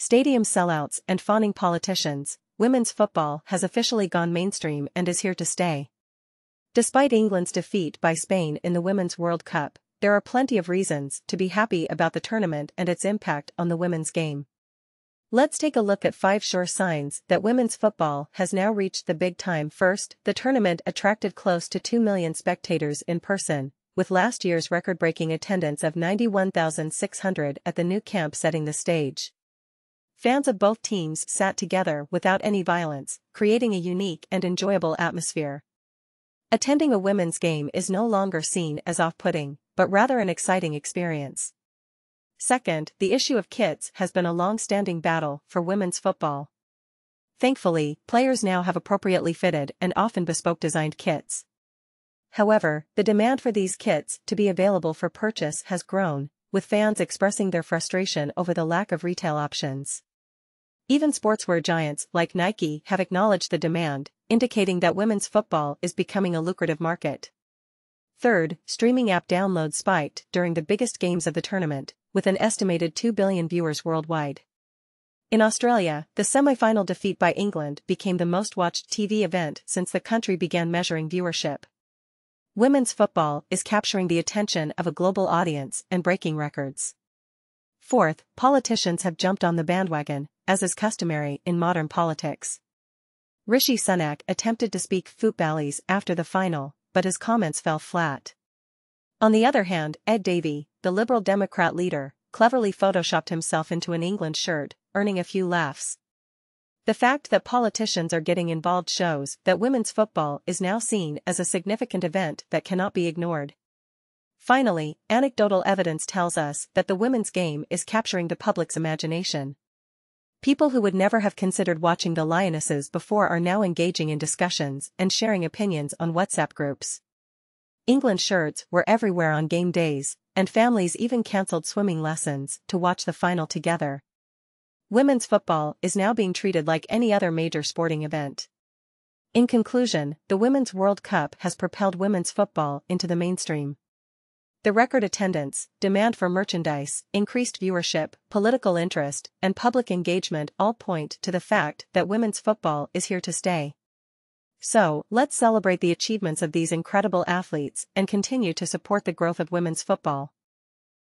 Stadium sellouts and fawning politicians, women's football has officially gone mainstream and is here to stay. Despite England's defeat by Spain in the Women's World Cup, there are plenty of reasons to be happy about the tournament and its impact on the women's game. Let's take a look at five sure signs that women's football has now reached the big time. First, the tournament attracted close to 2 million spectators in person, with last year's record breaking attendance of 91,600 at the new camp setting the stage. Fans of both teams sat together without any violence, creating a unique and enjoyable atmosphere. Attending a women's game is no longer seen as off-putting, but rather an exciting experience. Second, the issue of kits has been a long-standing battle for women's football. Thankfully, players now have appropriately fitted and often bespoke designed kits. However, the demand for these kits to be available for purchase has grown, with fans expressing their frustration over the lack of retail options. Even sportswear giants like Nike have acknowledged the demand, indicating that women's football is becoming a lucrative market. Third, streaming app downloads spiked during the biggest games of the tournament, with an estimated 2 billion viewers worldwide. In Australia, the semi-final defeat by England became the most watched TV event since the country began measuring viewership. Women's football is capturing the attention of a global audience and breaking records. Fourth, politicians have jumped on the bandwagon, as is customary in modern politics. Rishi Sunak attempted to speak footballies after the final, but his comments fell flat. On the other hand, Ed Davey, the Liberal Democrat leader, cleverly photoshopped himself into an England shirt, earning a few laughs. The fact that politicians are getting involved shows that women's football is now seen as a significant event that cannot be ignored. Finally, anecdotal evidence tells us that the women's game is capturing the public's imagination. People who would never have considered watching the lionesses before are now engaging in discussions and sharing opinions on WhatsApp groups. England shirts were everywhere on game days, and families even cancelled swimming lessons to watch the final together. Women's football is now being treated like any other major sporting event. In conclusion, the Women's World Cup has propelled women's football into the mainstream. The record attendance, demand for merchandise, increased viewership, political interest, and public engagement all point to the fact that women's football is here to stay. So, let's celebrate the achievements of these incredible athletes and continue to support the growth of women's football.